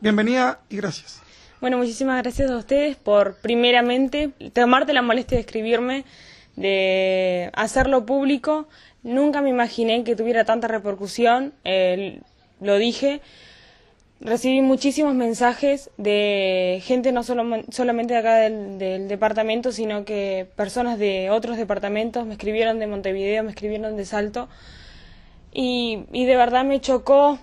Bienvenida y gracias. Bueno, muchísimas gracias a ustedes por, primeramente, tomarte la molestia de escribirme, de hacerlo público. Nunca me imaginé que tuviera tanta repercusión, eh, lo dije. Recibí muchísimos mensajes de gente no solo, solamente de acá del, departamento, sino que personas de otros departamentos me escribieron de Montevideo, me escribieron de Salto. y de verdad me chocó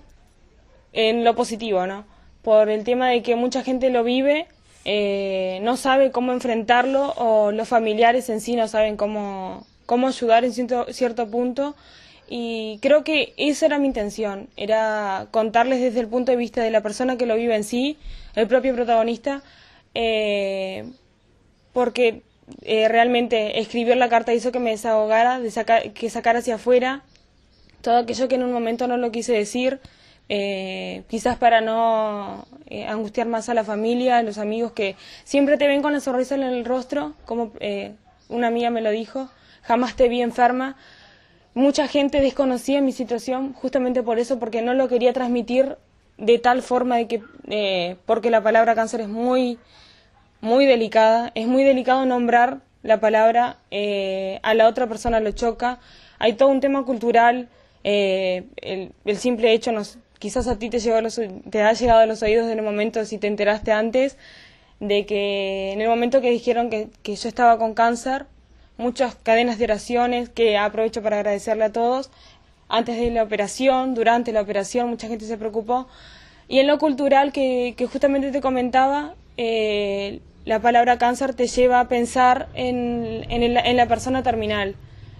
en lo positivo, ¿no? por el tema de que mucha gente lo vive, eh, no sabe cómo enfrentarlo o los familiares en sí no saben cómo, ayudar en cierto, punto. Y creo que esa era mi intención, era contarles desde el punto de vista de la persona que lo vive en sí, el propio protagonista, eh, porque eh, realmente escribió la carta hizo que me desahogara, que sacara hacia afuera todo aquello que en un momento no lo quise decir, eh, quizás para no eh, angustiar más a la familia, a los amigos que siempre te ven con la sonrisa en el rostro, como eh, una amiga me lo dijo, jamás te vi enferma. Mucha gente desconocía mi situación justamente por eso, porque no lo quería transmitir de tal forma de que, eh, porque la palabra cáncer es muy, muy delicada, es muy delicado nombrar la palabra, a la otra persona lo choca, hay todo un tema cultural, el simple hecho nos, quizás a ti te, te ha llegado a los oídos en el momento, si te enteraste antes, de que en el momento que dijeron que, yo estaba con cáncer, muchas cadenas de oraciones que aprovecho para agradecerle a todos, antes de la operación, durante la operación, mucha gente se preocupó. Y en lo cultural que, justamente te comentaba, eh, la palabra cáncer te lleva a pensar en, la persona terminal.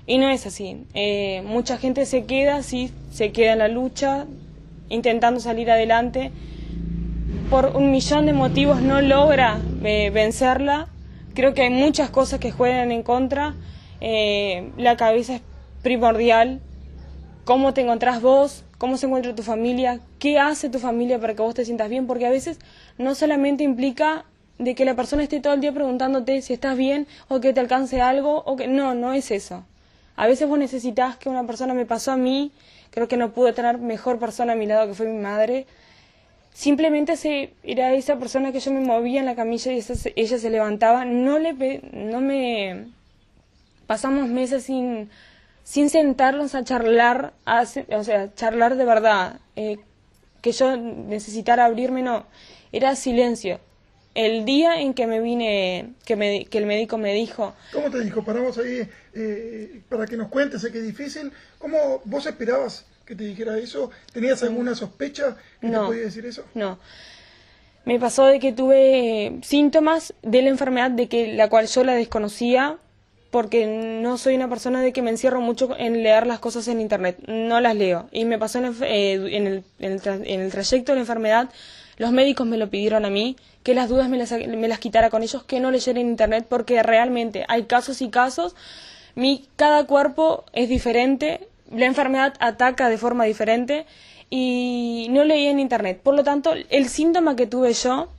Y no es así. Eh, mucha gente se queda, sí, se queda en la lucha, intentando salir adelante, por un millón de motivos no logra eh, vencerla. Creo que hay muchas cosas que juegan en contra. Eh, la cabeza es primordial. ¿Cómo te encontrás vos? ¿Cómo se encuentra tu familia? ¿Qué hace tu familia para que vos te sientas bien? Porque a veces no solamente implica de que la persona esté todo el día preguntándote si estás bien o que te alcance algo o que no, no es eso. A veces vos necesitas que una persona me pasó a mí Creo que no pude tener mejor persona a mi lado que fue mi madre. Simplemente era esa persona que yo me movía en la camilla y ella se levantaba. No, le, no me... Pasamos meses sin, sentarnos a charlar, o sea, charlar de verdad. Eh, que yo necesitara abrirme, no. Era silencio el día en que me vine, que, el médico me dijo. ¿Cómo te dijo? Paramos ahí eh, para que nos cuentes, sé que es difícil. ¿Cómo vos esperabas que te dijera eso? ¿Tenías mm. alguna sospecha que no, te podía decir eso? No. Me pasó de que tuve eh, síntomas de la enfermedad de que la cual yo la desconocía porque no soy una persona de que me encierro mucho en leer las cosas en internet, no las leo. Y me pasó en eh, el trayecto de la enfermedad los médicos me lo pidieron a mí, que las dudas me las, me las quitara con ellos, que no leyera en Internet, porque realmente hay casos y casos. Mi, cada cuerpo es diferente, la enfermedad ataca de forma diferente y no leí en Internet. Por lo tanto, el síntoma que tuve yo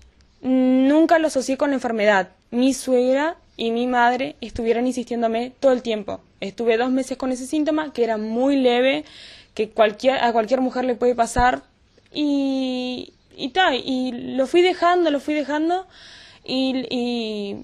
nunca lo asocié con la enfermedad. Mi suegra y mi madre estuvieron insistiéndome todo el tiempo. Estuve dos meses con ese síntoma que era muy leve, que a cualquier mujer le puede pasar y y tal y lo fui dejando, lo fui dejando y, y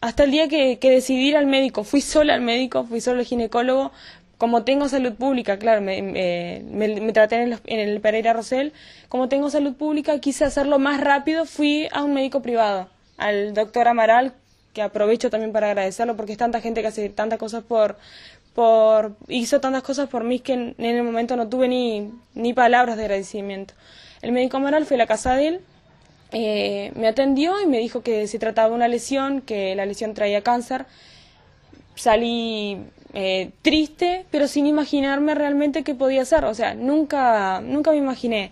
hasta el día que, que, decidí ir al médico, fui sola al médico, fui sola al ginecólogo, como tengo salud pública, claro, me, me, traté en el, Pereira Rosel, como tengo salud pública quise hacerlo más rápido, fui a un médico privado, al doctor Amaral, que aprovecho también para agradecerlo porque es tanta gente que hace tantas cosas por, por hizo tantas cosas por mí que en, en el momento no tuve ni, ni palabras de agradecimiento. El médico Amaral fue a la casa de él, eh, me atendió y me dijo que se trataba de una lesión, que la lesión traía cáncer. Salí eh, triste, pero sin imaginarme realmente qué podía hacer. O sea, nunca, nunca me imaginé.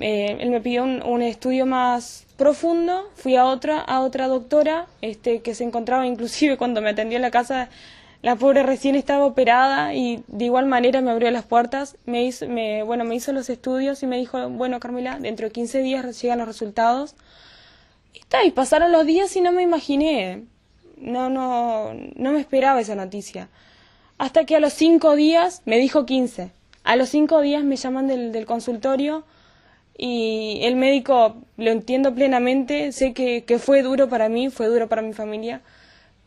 Eh, él me pidió un, estudio más profundo, fui a otra, a otra doctora, este, que se encontraba inclusive cuando me atendió en la casa la pobre recién estaba operada y de igual manera me abrió las puertas, me hizo, bueno, me hizo los estudios y me dijo, bueno, Carmela, dentro de 15 días llegan los resultados. Y, está, y pasaron los días y no me imaginé, no, no, no me esperaba esa noticia. Hasta que a los 5 días, me dijo 15, a los 5 días me llaman del, consultorio y el médico lo entiendo plenamente, sé que fue duro para mí, fue duro para mi familia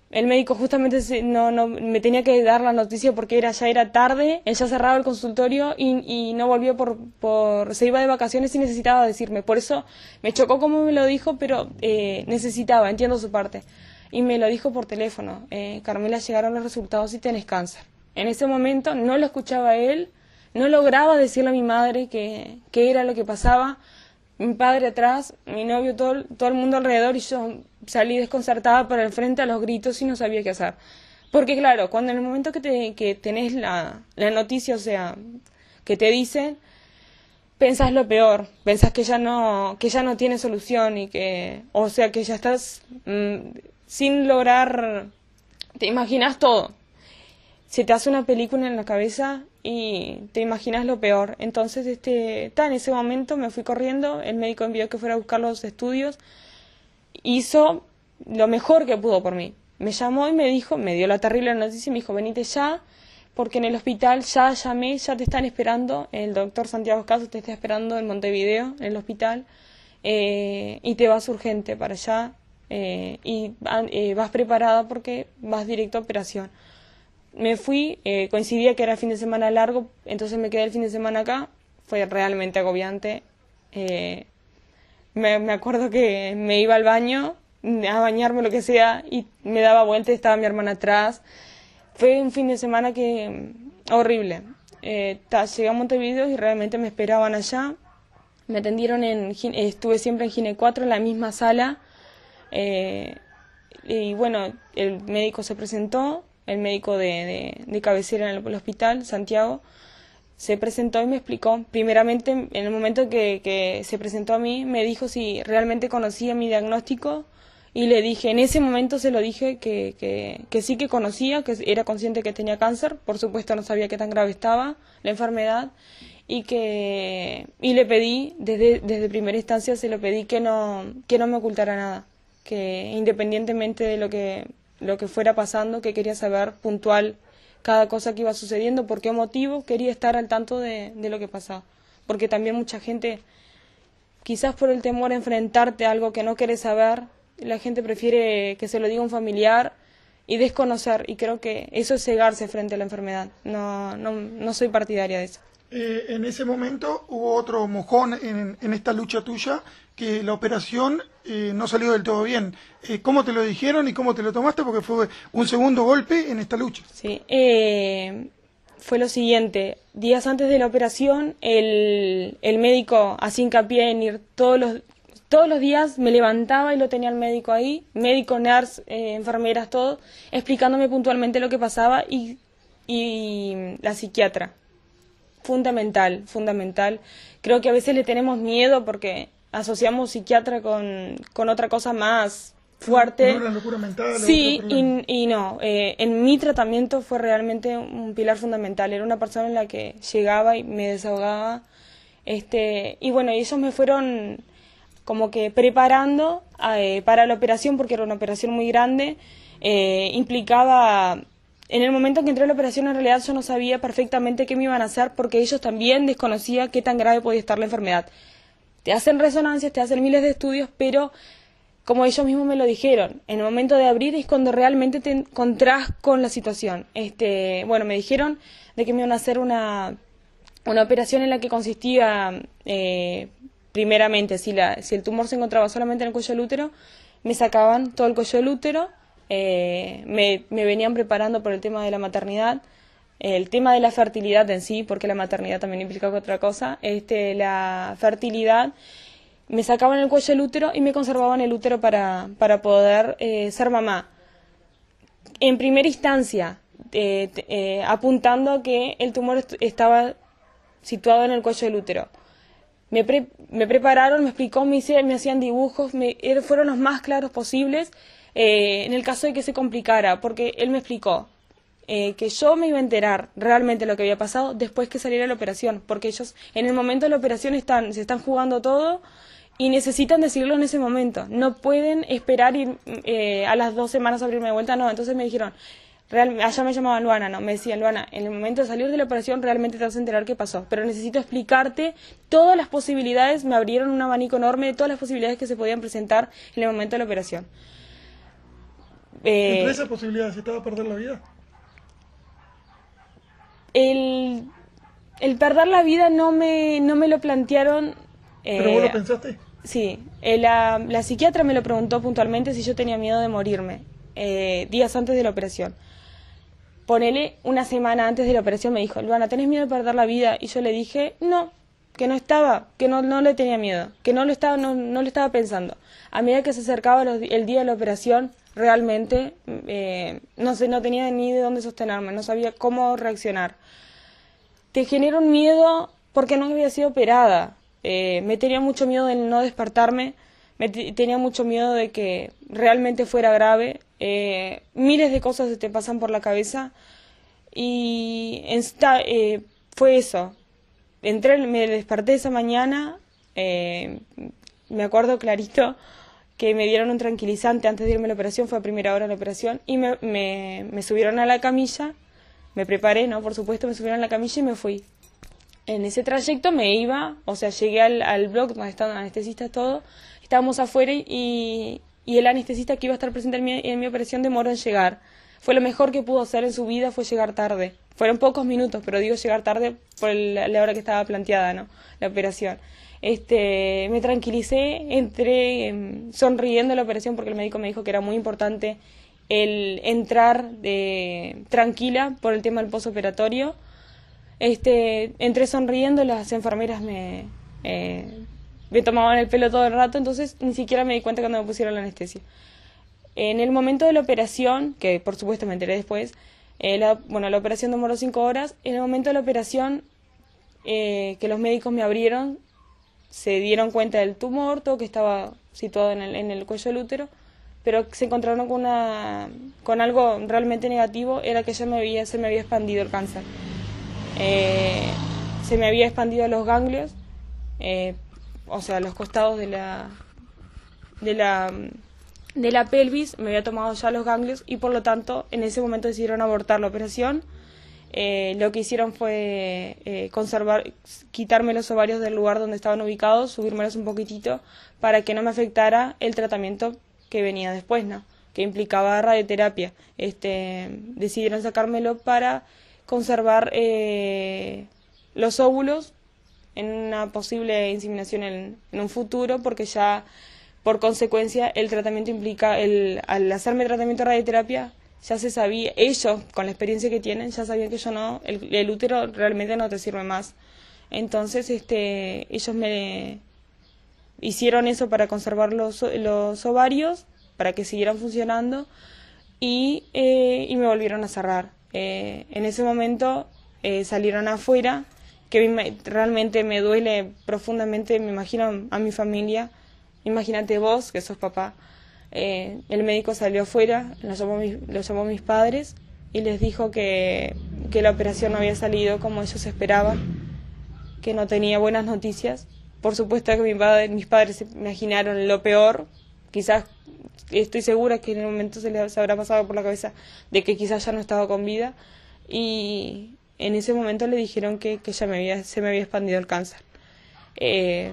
el médico justamente no, no, me tenía que dar la noticia porque era, ya era tarde, él ya cerraba el consultorio y, y no volvió por, por, se iba de vacaciones y necesitaba decirme. Por eso me chocó como me lo dijo, pero eh, necesitaba, entiendo su parte. Y me lo dijo por teléfono, eh, Carmela, llegaron los resultados y tenés cáncer. En ese momento no lo escuchaba él, no lograba decirle a mi madre qué que era lo que pasaba mi padre atrás, mi novio, todo, todo el mundo alrededor y yo salí desconcertada por el frente a los gritos y no sabía qué hacer. Porque claro, cuando en el momento que, te, que tenés la, noticia, o sea, que te dicen, pensás lo peor, pensás que ya no, que ya no tiene solución y que, o sea, que ya estás mm, sin lograr, te imaginas todo. Se te hace una película en la cabeza y te imaginas lo peor. Entonces, este, en ese momento me fui corriendo, el médico envió que fuera a buscar los estudios, hizo lo mejor que pudo por mí. Me llamó y me dijo, me dio la terrible noticia y me dijo, venite ya, porque en el hospital ya llamé, ya te están esperando, el doctor Santiago Caso te está esperando en Montevideo, en el hospital, eh, y te vas urgente para allá eh, y eh, vas preparada porque vas directo a operación me fui, eh, coincidía que era fin de semana largo, entonces me quedé el fin de semana acá, fue realmente agobiante. Eh, me, acuerdo que me iba al baño, a bañarme, lo que sea, y me daba vuelta y estaba mi hermana atrás. Fue un fin de semana que horrible. Eh, llegué a Montevideo y realmente me esperaban allá. Me atendieron en, estuve siempre en Gine 4, en la misma sala. y bueno, el médico se presentó, el médico de, cabecera en el, hospital, Santiago, se presentó y me explicó. Primeramente, en el momento que, que, se presentó a mí, me dijo si realmente conocía mi diagnóstico y le dije, en ese momento se lo dije que, sí que conocía, que era consciente que tenía cáncer, por supuesto no sabía qué tan grave estaba la enfermedad y que y le pedí desde, desde primera instancia se lo pedí que no que no me ocultara nada que independientemente de lo que lo que fuera pasando, que quería saber puntual cada cosa que iba sucediendo, por qué motivo quería estar al tanto de, lo que pasaba. Porque también mucha gente, quizás por el temor a enfrentarte a algo que no quiere saber, la gente prefiere que se lo diga un familiar y desconocer, y creo que eso es cegarse frente a la enfermedad. No, no, no soy partidaria de eso. Eh, en ese momento hubo otro mojón en, en esta lucha tuya, que la operación eh, no salió del todo bien. Eh, ¿Cómo te lo dijeron y cómo te lo tomaste? Porque fue un segundo golpe en esta lucha. Sí, eh, fue lo siguiente. Días antes de la operación, el, el médico hacía hincapié en ir todos los, todos los días, me levantaba y lo tenía el médico ahí, médico, nurse, enfermeras, todo, explicándome puntualmente lo que pasaba y, y la psiquiatra. Fundamental, fundamental. Creo que a veces le tenemos miedo porque asociamos psiquiatra con, otra cosa más fuerte. locura mental, sí, y, no. Eh, en mi tratamiento fue realmente un pilar fundamental. Era una persona en la que llegaba y me desahogaba. Este, y bueno, ellos me fueron como que preparando eh, para la operación, porque era una operación muy grande. Eh, implicaba. En el momento que entré a la operación, en realidad yo no sabía perfectamente qué me iban a hacer, porque ellos también desconocían qué tan grave podía estar la enfermedad. Te hacen resonancias, te hacen miles de estudios, pero como ellos mismos me lo dijeron, en el momento de abrir es cuando realmente te encontrás con la situación. Este, bueno, me dijeron de que me iban a hacer una, operación en la que consistía, eh, primeramente, si, la, si el tumor se encontraba solamente en el cuello del útero, me sacaban todo el cuello del útero, eh, me venían preparando por el tema de la maternidad, el tema de la fertilidad en sí, porque la maternidad también implica otra cosa, este, la fertilidad, me sacaban el cuello del útero y me conservaban el útero para, para poder eh, ser mamá. En primera instancia, eh, eh, apuntando a apuntando que el tumor estaba situado en el cuello del útero. Me, me prepararon, me explicó, me, me hacían dibujos, er, fueron los más claros posibles en el caso de que se complicara, porque él me explicó, eh, que yo me iba a enterar realmente lo que había pasado después que saliera la operación, porque ellos en el momento de la operación están, se están jugando todo y necesitan decirlo en ese momento. No pueden esperar eh, a las dos semanas a abrirme de vuelta, no. Entonces me dijeron, allá me llamaba Luana, no, me decía Luana, en el momento de salir de la operación realmente te vas a enterar qué pasó, pero necesito explicarte todas las posibilidades, me abrieron un abanico enorme de todas las posibilidades que se podían presentar en el momento de la operación. Eh, ¿Entre esas posibilidades estaba perder la vida? el, perder la vida no me, no me lo plantearon. Eh, ¿Pero vos lo pensaste? Sí, eh, la, psiquiatra me lo preguntó puntualmente si yo tenía miedo de morirme eh, días antes de la operación. Ponele una semana antes de la operación me dijo, Luana, ¿tenés miedo de perder la vida? Y yo le dije, no, que no estaba, que no, no le tenía miedo, que no lo estaba, no, no lo estaba pensando. A medida que se acercaba el día de la operación, realmente eh, no sé, no tenía ni de dónde sostenerme, no sabía cómo reaccionar. Te generó un miedo porque no había sido operada. Eh, me tenía mucho miedo de no despertarme, me tenía mucho miedo de que realmente fuera grave. Eh, miles de cosas se te pasan por la cabeza y fue eso. Entré, me desperté esa mañana, me acuerdo clarito, que me dieron un tranquilizante antes de irme a la operación, fue a primera hora la operación, y me, me, subieron a la camilla, me preparé, ¿no? Por supuesto, me subieron a la camilla y me fui. En ese trayecto me iba, o sea, llegué al, al blog donde están anestesistas todo, estábamos afuera y, y el anestesista que iba a estar presente en mi, en mi operación demoró en llegar. Fue lo mejor que pudo hacer en su vida, fue llegar tarde. Fueron pocos minutos, pero digo llegar tarde por la hora que estaba planteada, ¿no? La operación este, me tranquilicé, entré em, sonriendo a la operación porque el médico me dijo que era muy importante el entrar de, tranquila por el tema del posoperatorio. Este, entré sonriendo, las enfermeras me, eh, me tomaban el pelo todo el rato, entonces ni siquiera me di cuenta cuando me pusieron la anestesia. En el momento de la operación, que por supuesto me enteré después, eh, la, bueno, la operación demoró cinco horas, en el momento de la operación eh, que los médicos me abrieron, se dieron cuenta del tumor, que estaba situado en el, en el cuello del útero, pero se encontraron con, una, con algo realmente negativo, era que ya me se me había expandido el cáncer. Eh, se me había expandido los ganglios, eh, o sea, los costados de la, de de la pelvis, me había tomado ya los ganglios y por lo tanto en ese momento decidieron abortar la operación eh, lo que hicieron fue eh, conservar, quitarme los ovarios del lugar donde estaban ubicados, subírmelos un poquitito para que no me afectara el tratamiento que venía después, ¿no? que implicaba radioterapia. Este, decidieron sacármelo para conservar eh, los óvulos en una posible inseminación en, un futuro, porque ya por consecuencia el tratamiento implica, el, al hacerme tratamiento de radioterapia, ya se sabía, ellos con la experiencia que tienen, ya sabían que yo no, el, útero realmente no te sirve más. Entonces, este, ellos me hicieron eso para conservar los, los ovarios, para que siguieran funcionando, y, eh, me volvieron a cerrar. Eh, en ese momento eh, salieron afuera, que realmente me duele profundamente, me imagino a mi familia, imagínate vos que sos papá. Eh, el médico salió afuera, lo llamó, mis, llamó mis padres y les dijo que, que la operación no había salido como ellos esperaban, que no tenía buenas noticias. Por supuesto que mi padre, mis padres se imaginaron lo peor, quizás estoy segura que en el momento se les habrá pasado por la cabeza de que quizás ya no estaba con vida y en ese momento le dijeron que, que ya me había, se me había expandido el cáncer. Eh,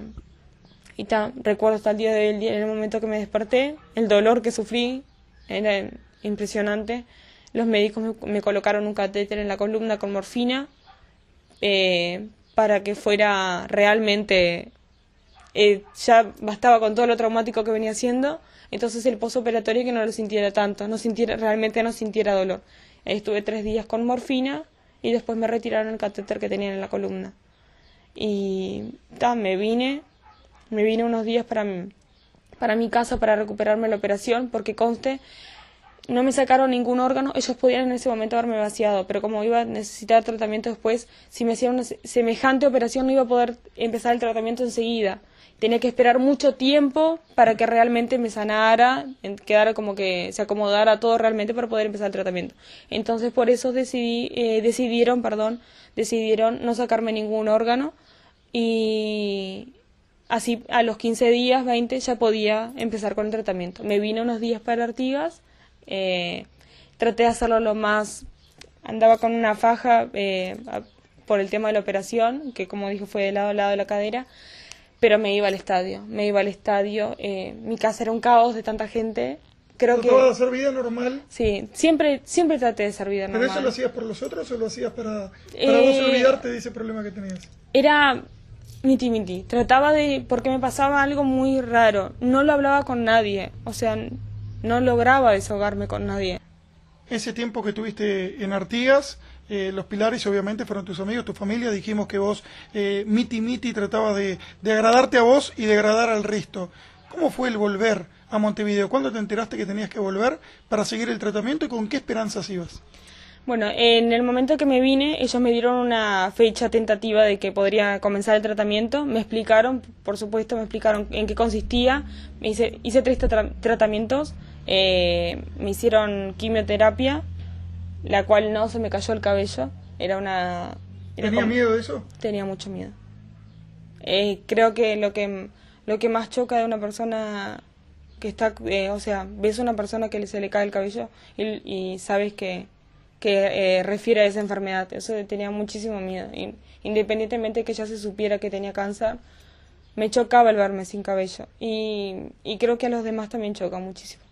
y recuerdo hasta el día del día, en el momento que me desperté, el dolor que sufrí era impresionante. Los médicos me, colocaron un catéter en la columna con morfina eh, para que fuera realmente. Eh, ya bastaba con todo lo traumático que venía haciendo, entonces el posoperatorio que no lo sintiera tanto, no sintiera, realmente no sintiera dolor. estuve tres días con morfina y después me retiraron el catéter que tenía en la columna. Y ta, me vine, me vine unos días para mi, para mi casa para recuperarme la operación, porque conste, no me sacaron ningún órgano, ellos podían en ese momento haberme vaciado, pero como iba a necesitar tratamiento después, si me hacían una semejante operación no iba a poder empezar el tratamiento enseguida. Tenía que esperar mucho tiempo para que realmente me sanara, quedara como que se acomodara todo realmente para poder empezar el tratamiento. Entonces por eso decidí, eh, decidieron, perdón, decidieron no sacarme ningún órgano y así a los 15 días, 20, ya podía empezar con el tratamiento. Me vine unos días para Artigas, eh, traté de hacerlo lo más... Andaba con una faja eh, por el tema de la operación, que como dijo, fue de lado a lado de la cadera, pero me iba al estadio, me iba al estadio. Eh, mi casa era un caos de tanta gente. Creo que... de hacer vida normal? Sí, siempre, siempre traté de hacer vida normal. ¿Pero eso lo hacías por los otros o lo hacías para, para vos olvidarte de ese problema que tenías? Era miti Trataba de. porque me pasaba algo muy raro. No lo hablaba con nadie. O sea, no lograba desahogarme con nadie. Ese tiempo que tuviste en Artigas, eh, los pilares obviamente fueron tus amigos, tu familia. Dijimos que vos, eh, miti miti, tratabas de, de agradarte a vos y de agradar al resto. ¿Cómo fue el volver a Montevideo? ¿Cuándo te enteraste que tenías que volver para seguir el tratamiento y con qué esperanzas ibas? Bueno, en el momento que me vine, ellos me dieron una fecha tentativa de que podría comenzar el tratamiento. Me explicaron, por supuesto, me explicaron en qué consistía. Me hice, hice tres tratamientos. Eh, me hicieron quimioterapia, la cual no se me cayó el cabello. Era una. ¿Tenía miedo de eso? Tenía mucho miedo. Eh, creo que lo que lo que más choca de una persona que está, eh, o sea, ves a una persona que se le cae el cabello y sabes que que eh, refiere a esa enfermedad. Eso tenía muchísimo miedo. Independientemente de que ya se supiera que tenía cáncer, me chocaba el verme sin cabello. Y, creo que a los demás también choca muchísimo.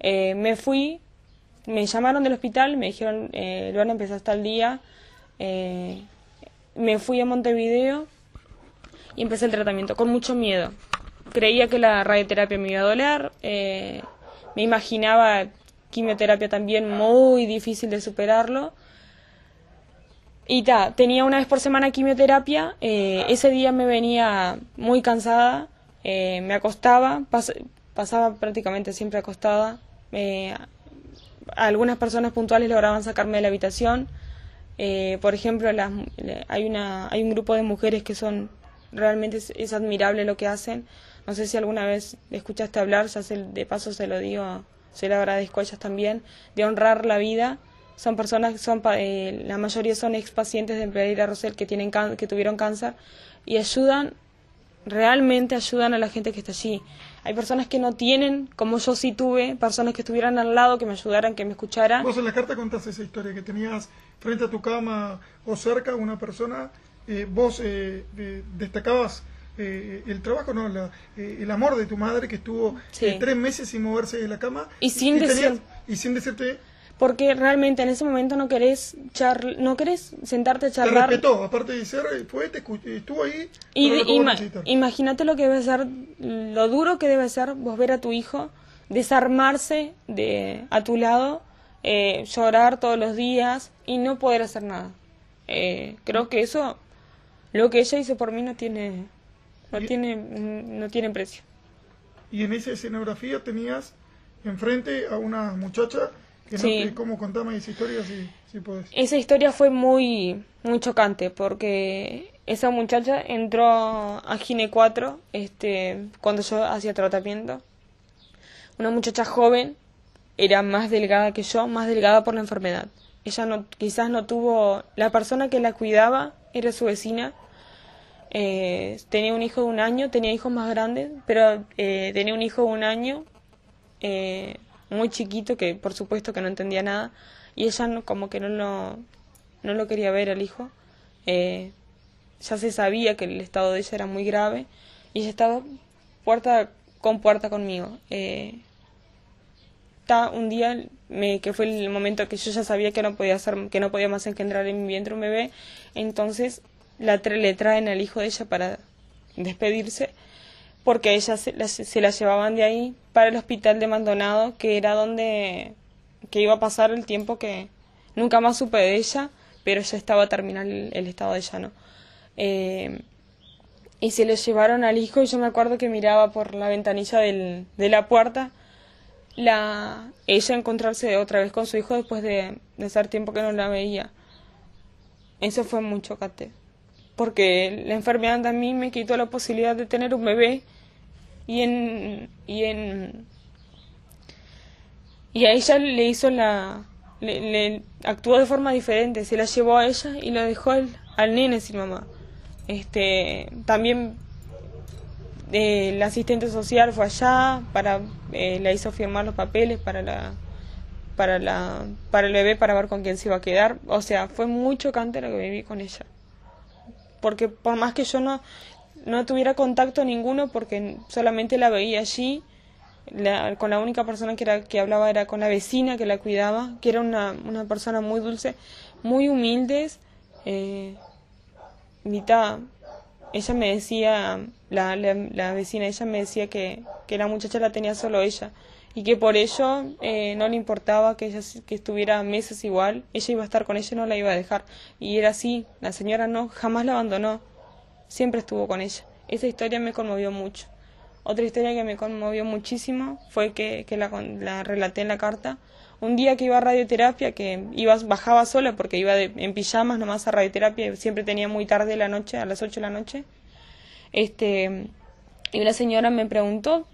Eh, me fui, me llamaron del hospital, me dijeron, eh, lo van a empezar hasta el día. Eh, me fui a Montevideo y empecé el tratamiento con mucho miedo. Creía que la radioterapia me iba a doler. me imaginaba quimioterapia también muy difícil de superarlo. Y ta, tenía una vez por semana quimioterapia, eh, ese día me venía muy cansada, eh, me acostaba, pasaba prácticamente siempre acostada. Eh, algunas personas puntuales lograban sacarme de la habitación. por ejemplo, las, hay, una, hay un grupo de mujeres que son realmente es, admirable lo que hacen. No sé si alguna vez escuchaste hablar, de paso se lo digo a, se lo agradezco a ellas también, de honrar la vida. Son personas que son, eh, la mayoría son expacientes de Pereira Rosel que, tienen que tuvieron cáncer y ayudan, realmente ayudan a la gente que está allí. Hay personas que no tienen, como yo sí tuve, personas que estuvieran al lado, que me ayudaran, que me escucharan. Vos en la carta contaste esa historia, que tenías frente a tu cama o cerca una persona, eh, vos eh, destacabas eh, el trabajo, no, eh, el amor de tu madre que estuvo eh, tres meses sin moverse de la cama. Y sin, decir, y sin decirte porque realmente en ese momento no querés no querés sentarte a charlar. Te aparte de ser, fue, te estuvo ahí. imagínate lo que debe ser, lo duro que debe ser vos ver a tu hijo desarmarse de a tu lado, llorar todos los días y no poder hacer nada. creo que eso, lo que ella hizo por mí no tiene no, tiene, mm, no tiene precio. Y en esa escenografía tenías enfrente a una muchacha que sí. ¿Cómo contame esa historia si, Esa historia fue muy, muy chocante porque esa muchacha entró a Gine 4 este, cuando yo hacía tratamiento. Una muchacha joven era más delgada que yo, más delgada por la enfermedad. Ella no, quizás no tuvo... La persona que la cuidaba era su vecina eh, tenía un hijo de un año, tenía hijos más grandes, pero eh, tenía un hijo de un año eh, muy chiquito que por supuesto que no entendía nada y ella como que no lo, no lo quería ver al hijo. ya se sabía que el estado de ella era muy grave y ella estaba puerta con puerta conmigo. Ta, un día que fue el momento que yo ya sabía que no podía hacer, que no podía más engendrar en mi vientre un bebé, entonces la le traen al hijo de ella para despedirse, porque ella se la, llevaban de ahí para el hospital de Maldonado, que era donde que iba a pasar el tiempo que nunca más supe de ella, pero ya estaba a el, el estado de ella, ¿no? Eh, y se lo llevaron al hijo, y yo me acuerdo que miraba por la ventanilla del, de la puerta la ella encontrarse otra vez con su hijo después de, de hacer tiempo que no la veía. Eso fue mucho, Cate porque la enfermedad a mí me quitó la posibilidad de tener un bebé y en y en y a ella le hizo la le, actuó de forma diferente se la llevó a ella y la dejó al nene sin mamá este también eh, el asistente social fue allá para eh, la hizo firmar los papeles para la para la para el bebé para ver con quién se iba a quedar o sea fue muy chocante lo que viví con ella porque por más que yo no, no tuviera contacto ninguno, porque solamente la veía allí, con la única persona que, era, que hablaba era con la vecina que la cuidaba, que era una, persona muy dulce, muy humilde, Eh, mitad, ella me decía, la, la, vecina, ella me decía que, que la muchacha la tenía solo ella y que por ello eh, no le importaba que ella que estuviera meses igual, ella iba a estar con ella y no la iba a dejar. Y era así, la señora no, jamás la abandonó, siempre estuvo con ella. Esa historia me conmovió mucho. Otra historia que me conmovió muchísimo fue que, la, la, relaté en la carta. Un día que iba a radioterapia, que iba, bajaba sola porque iba de, en pijamas nomás a radioterapia, siempre tenía muy tarde la noche, a las 8 de la noche. Este, y una señora me preguntó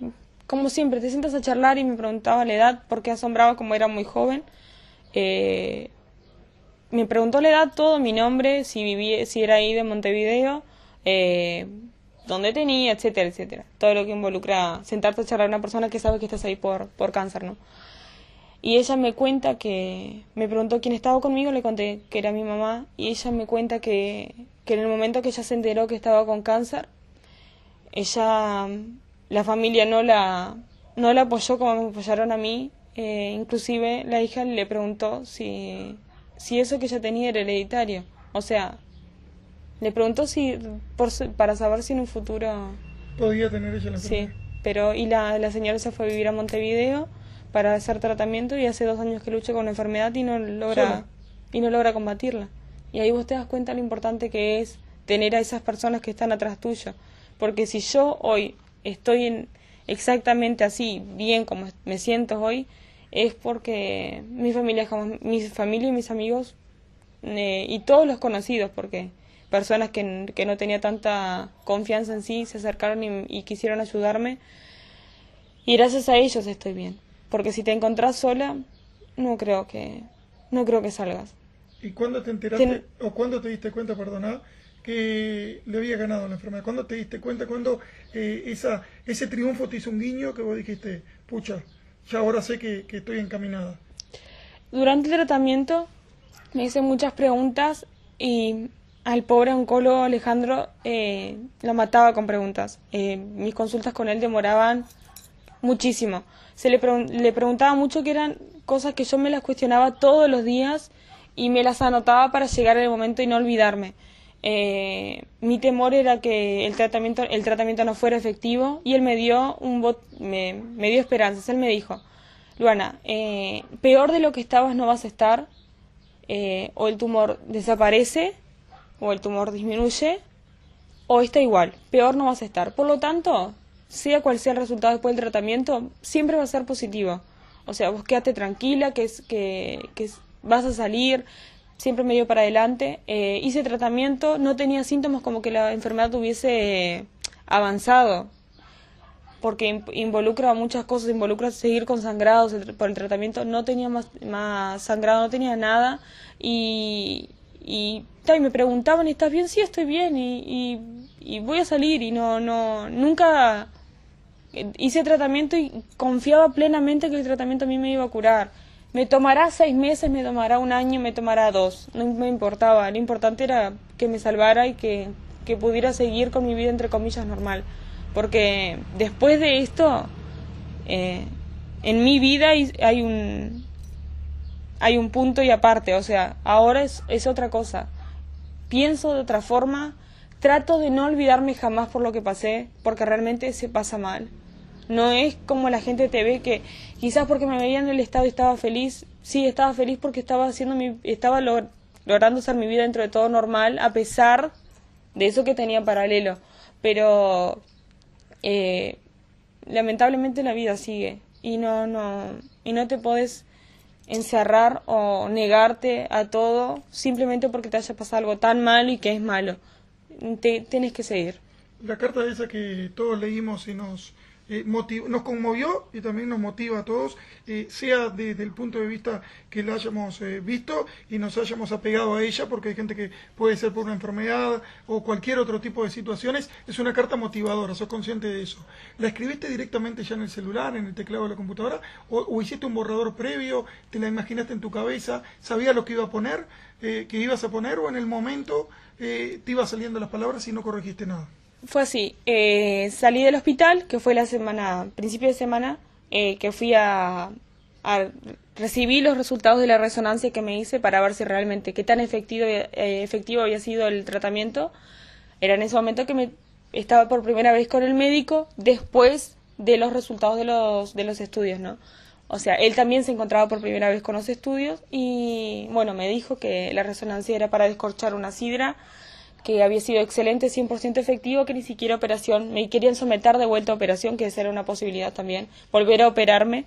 como siempre, te sentas a charlar y me preguntaba la edad, porque asombraba como era muy joven. Eh, me preguntó la edad, todo, mi nombre, si, si era ahí de Montevideo, eh, dónde tenía, etcétera, etcétera. Todo lo que involucra sentarte a charlar a una persona que sabe que estás ahí por, por cáncer, ¿no? Y ella me cuenta que me preguntó quién estaba conmigo, le conté que era mi mamá y ella me cuenta que, que en el momento que ella se enteró que estaba con cáncer, ella la familia no la, no la apoyó como me apoyaron a mí. Eh, inclusive la hija le preguntó si, si eso que ella tenía era hereditario. O sea, le preguntó si por, para saber si en un futuro... Podía tener ella la enfermedad. Sí, pero y la, señora se fue a vivir a Montevideo para hacer tratamiento y hace dos años que lucha con la enfermedad y no logra, y no logra combatirla. Y ahí vos te das cuenta lo importante que es tener a esas personas que están atrás tuyo. Porque si yo hoy estoy en exactamente así, bien como me siento hoy, es porque mi familia, mi familia y mis amigos eh, y todos los conocidos, porque personas que, no tenía tanta confianza en sí se acercaron y, quisieron ayudarme. Y gracias a ellos estoy bien, porque si te encontrás sola, no creo que no creo que salgas. ¿Y cuándo te enteraste o cuándo te diste cuenta, perdonad que le había ganado la enfermedad? ¿Cuándo te diste cuenta? ¿Cuándo eh, ese triunfo te hizo un guiño que vos dijiste, pucha, ya ahora sé que, estoy encaminada? Durante el tratamiento me hice muchas preguntas y al pobre oncólogo Alejandro eh, lo mataba con preguntas. Eh, mis consultas con él demoraban muchísimo. Se le, le, preguntaba mucho que eran cosas que yo me las cuestionaba todos los días y me las anotaba para llegar al momento y no olvidarme. Eh, mi temor era que el tratamiento, el tratamiento no fuera efectivo y él me dio, un me, dio esperanzas. Él me dijo, Luana, eh, peor de lo que estabas no vas a estar, eh, o el tumor desaparece, o el tumor disminuye, o está igual, peor no vas a estar. Por lo tanto, sea cual sea el resultado después del tratamiento, siempre va a ser positivo. O sea, vos quédate tranquila, que, es, que, vas a salir, siempre me dio para adelante. Eh, hice tratamiento, no tenía síntomas como que la enfermedad hubiese avanzado, porque involucra muchas cosas, involucra seguir con sangrados por el tratamiento, no tenía más, más sangrado, no tenía nada, y, y, me preguntaban, ¿estás bien? Sí, estoy bien, y, y, voy a salir, y no, no, nunca eh, hice tratamiento y confiaba plenamente que el tratamiento a mí me iba a curar me tomará seis meses, me tomará un año, me tomará dos, no me importaba, lo importante era que me salvara y que, pudiera seguir con mi vida entre comillas normal, porque después de esto, eh, en mi vida hay un, hay un punto y aparte, o sea, ahora es, es otra cosa, pienso de otra forma, trato de no olvidarme jamás por lo que pasé, porque realmente se pasa mal. No es como la gente te ve que quizás porque me veía en el estado y estaba feliz. Sí, estaba feliz porque estaba haciendo mi, estaba logrando hacer mi vida dentro de todo normal, a pesar de eso que tenía paralelo. Pero eh, lamentablemente la vida sigue y no, no, y no te puedes encerrar o negarte a todo simplemente porque te haya pasado algo tan malo y que es malo. Te, tienes que seguir. La carta esa que todos leímos y nos nos conmovió y también nos motiva a todos, sea desde el punto de vista que la hayamos eh, visto y nos hayamos apegado a ella, porque hay gente que puede ser por una enfermedad o cualquier otro tipo de situaciones, es una carta motivadora, sos consciente de eso. ¿La escribiste directamente ya en el celular, en el teclado de la computadora, o, hiciste un borrador previo, te la imaginaste en tu cabeza, sabías lo que iba a poner, eh, que ibas a poner, o en el momento eh, te iba saliendo las palabras y no corregiste nada? fue así. Eh, salí del hospital, que fue la semana, principio de semana, eh, que fui a, recibí los resultados de la resonancia que me hice para ver si realmente qué tan efectivo, eh, efectivo había sido el tratamiento. Era en ese momento que me estaba por primera vez con el médico después de los resultados de los, de los estudios, ¿no? O sea, él también se encontraba por primera vez con los estudios y, bueno, me dijo que la resonancia era para descorchar una sidra que había sido excelente, 100% efectivo, que ni siquiera operación, me querían someter de vuelta a operación, que esa era una posibilidad también, volver a operarme,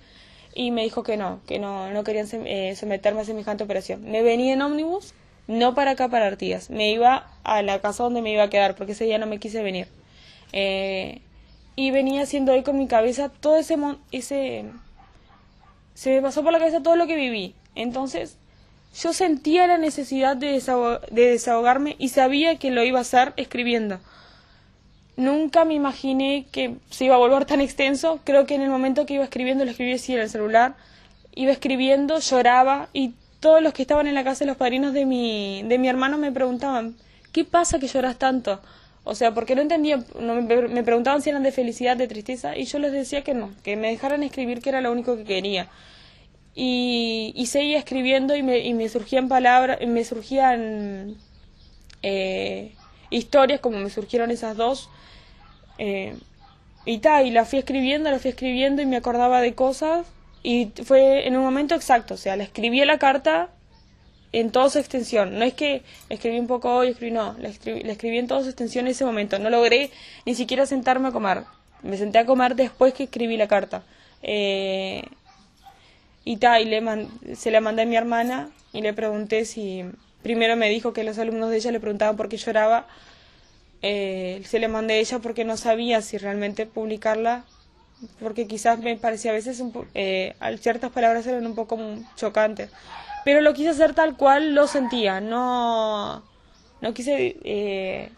y me dijo que no, que no, no querían eh, someterme a semejante operación. Me venía en ómnibus, no para acá, para Artigas, me iba a la casa donde me iba a quedar, porque ese día no me quise venir. Eh, y venía haciendo hoy con mi cabeza todo ese, ese... Se me pasó por la cabeza todo lo que viví. Entonces, yo sentía la necesidad de, desahogarme y sabía que lo iba a hacer escribiendo. Nunca me imaginé que se iba a volver tan extenso. Creo que en el momento que iba escribiendo, lo escribí así en el celular, iba escribiendo, lloraba y todos los que estaban en la casa de los padrinos de mi, de mi hermano me preguntaban, ¿qué pasa que lloras tanto? O sea, porque no entendía, me preguntaban si eran de felicidad, de tristeza, y yo les decía que no, que me dejaran escribir, que era lo único que quería y, seguía escribiendo y me, y me surgían palabras, me surgían eh, historias como me surgieron esas dos. Eh, y ta, y la fui escribiendo, la fui escribiendo y me acordaba de cosas. Y fue en un momento exacto, o sea, la escribí la carta en toda su extensión. No es que escribí un poco hoy, escribí, no, la escribí, la escribí en toda su extensión en ese momento. No logré ni siquiera sentarme a comer. Me senté a comer después que escribí la carta. Eh, y, le se la mandé a mi hermana y le pregunté si... Primero me dijo que los alumnos de ella le preguntaban por qué lloraba. Eh, se le mandé a ella porque no sabía si realmente publicarla, porque quizás me parecía a veces eh, ciertas palabras eran un poco chocantes. Pero lo quise hacer tal cual lo sentía, no, no quise eh,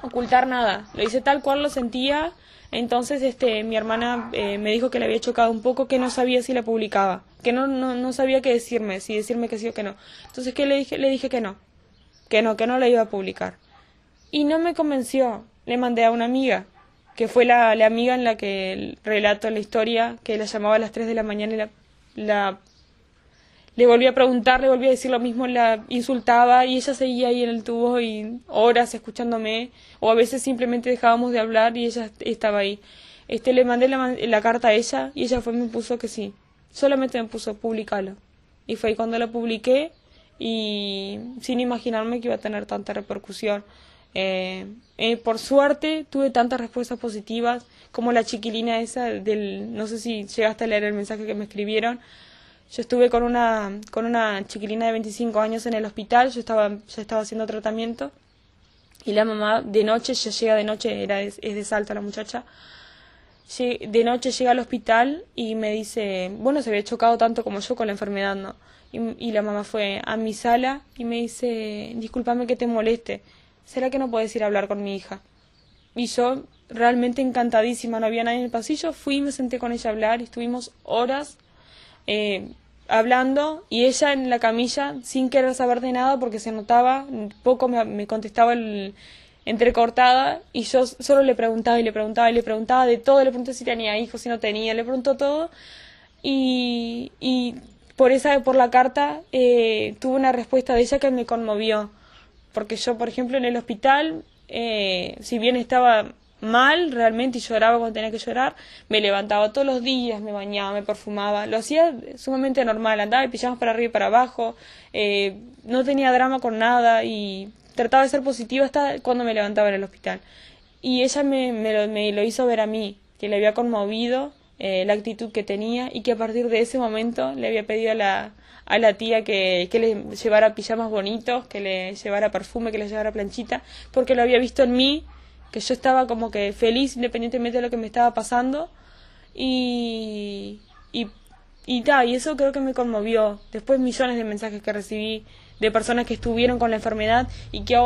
ocultar nada. Lo hice tal cual lo sentía entonces este, mi hermana eh, me dijo que le había chocado un poco, que no sabía si la publicaba, que no, no, sabía qué decirme, si decirme que sí o que no. Entonces que le dije, le dije que no, que no, que no la iba a publicar. Y no me convenció, le mandé a una amiga, que fue la, amiga en la que relato la historia, que la llamaba a las 3 de la mañana y la, la le volví a preguntar, le volví a decir lo mismo, la insultaba y ella seguía ahí en el tubo y horas escuchándome o a veces simplemente dejábamos de hablar y ella estaba ahí. Este, le mandé la, carta a ella y ella fue, me puso que sí. Solamente me puso publicarlo Y fue ahí cuando la publiqué y sin imaginarme que iba a tener tanta repercusión. Eh, eh, por suerte tuve tantas respuestas positivas como la chiquilina esa del, no sé si llegaste a leer el mensaje que me escribieron, yo estuve con una, con una chiquilina de 25 años en el hospital, yo estaba, estaba haciendo tratamiento y la mamá de noche, ya llega de noche, era, es, de salto la muchacha, de noche llega al hospital y me dice, bueno, se había chocado tanto como yo con la enfermedad, ¿no? Y, la mamá fue a mi sala y me dice, discúlpame que te moleste, ¿será que no puedes ir a hablar con mi hija? Y yo, realmente encantadísima, no había nadie en el pasillo, fui y me senté con ella a hablar y estuvimos horas eh, hablando y ella en la camilla sin querer saber de nada porque se notaba, poco me, contestaba el, entrecortada y yo solo le preguntaba y le preguntaba y le preguntaba de todo, le preguntaba si tenía hijos, si no tenía, le preguntó todo y, y por esa, por la carta eh, tuve una respuesta de ella que me conmovió porque yo, por ejemplo, en el hospital, eh, si bien estaba mal realmente y lloraba cuando tenía que llorar. Me levantaba todos los días, me bañaba, me perfumaba, lo hacía sumamente normal, andaba de pijamas para arriba y para abajo, eh, no tenía drama con nada y trataba de ser positiva hasta cuando me levantaba en el hospital. Y ella me, lo, hizo ver a mí, que le había conmovido eh, la actitud que tenía y que a partir de ese momento le había pedido a la, tía que, que, le llevara pijamas bonitos, que le llevara perfume, que le llevara planchita, porque lo había visto en mí que yo estaba como que feliz independientemente de lo que me estaba pasando y y y, y eso creo que me conmovió. Después millones de mensajes que recibí de personas que estuvieron con la enfermedad y que,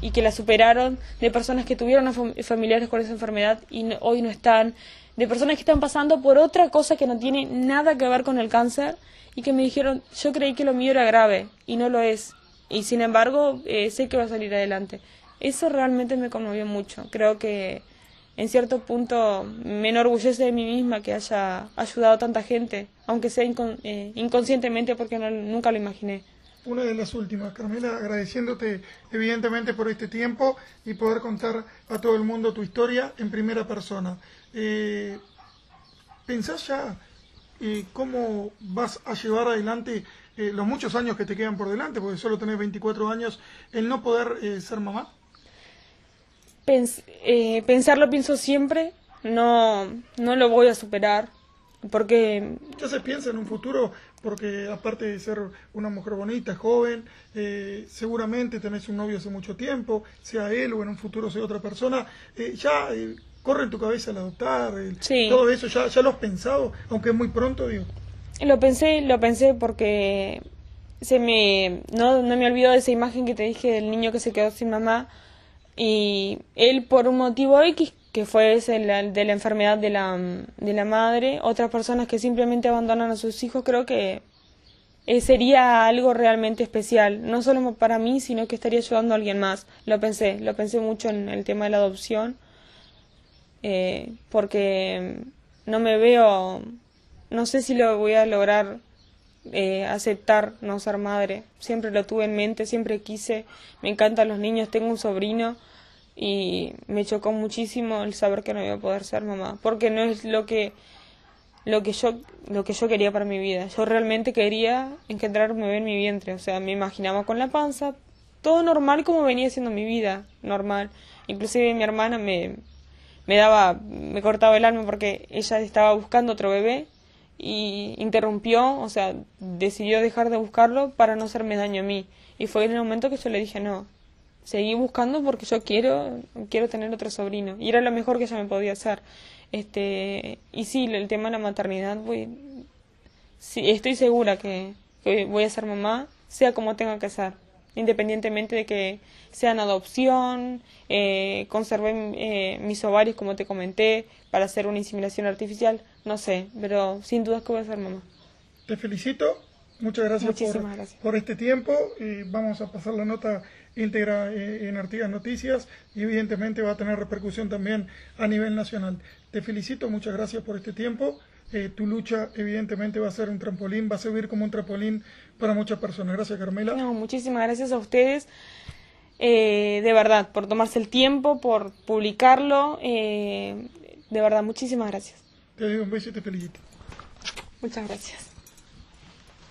y que la superaron, de personas que tuvieron familiares con esa enfermedad y hoy no están, de personas que están pasando por otra cosa que no tiene nada que ver con el cáncer y que me dijeron, yo creí que lo mío era grave y no lo es. Y sin embargo, eh, sé que va a salir adelante. Eso realmente me conmovió mucho. Creo que en cierto punto me enorgullece de mí misma que haya ayudado a tanta gente, aunque sea eh, inconscientemente porque nunca lo imaginé. Una de las últimas, Carmela, agradeciéndote evidentemente por este tiempo y poder contar a todo el mundo tu historia en primera persona. Eh, ¿Pensás ya eh, cómo vas a llevar adelante eh, los muchos años que te quedan por delante, porque solo tenés 24 años, el no poder ser mamá? Pensar eh, pensarlo pienso siempre, no, no lo voy a superar. Porque... se piensa en un futuro, porque aparte de ser una mujer bonita, joven, eh, seguramente tenés un novio hace mucho tiempo, sea él o en un futuro sea otra persona, eh, ya eh, corre en tu cabeza el adoptar, todo eso, ya, ya lo has pensado, aunque es muy pronto, digo. Lo pensé, lo pensé porque se me, no, no me olvidó de esa imagen que te dije del niño que se quedó sin mamá, y él por un motivo X, que fue ese de la enfermedad de la, de la madre, otras personas que simplemente abandonan a sus hijos, creo que eh, sería algo realmente especial, no solo para mí, sino que estaría ayudando a alguien más. Lo pensé, lo pensé mucho en el tema de la adopción, eh, porque no me veo, no sé si lo voy a lograr eh, aceptar no ser madre. Siempre lo tuve en mente, siempre quise, me encantan los niños, tengo un sobrino y me chocó muchísimo el saber que no iba a poder ser mamá, porque no es lo que lo que yo lo que yo quería para mi vida. Yo realmente quería engendrar un bebé en mi vientre, o sea, me imaginaba con la panza, todo normal como venía siendo mi vida, normal. Inclusive mi hermana me me daba me cortaba el alma porque ella estaba buscando otro bebé y interrumpió, o sea, decidió dejar de buscarlo para no hacerme daño a mí. Y fue en el momento que yo le dije, no, seguí buscando porque yo quiero, quiero tener otro sobrino. Y era lo mejor que ella me podía hacer. Este, y sí, el tema de la maternidad, voy, sí, estoy segura que voy a ser mamá, sea como tenga que ser independientemente de que sean adopción, eh, conservé eh, mis ovarios, como te comenté, para hacer una inseminación artificial, no sé, pero sin duda que voy a ser mamá. Te felicito, muchas gracias, por, este tiempo y vamos a pasar la nota íntegra eh, en Artigas Noticias y evidentemente va a tener repercusión también a nivel nacional. Te felicito, muchas gracias por este tiempo. Eh, tu lucha evidentemente va a ser un trampolín, va a servir como un trampolín para muchas personas. Gracias, Carmela. No, muchísimas gracias a ustedes, eh, de verdad, por tomarse el tiempo, por publicarlo. Eh, de verdad, muchísimas gracias. Te doy un beso y te felicito. Muchas gracias.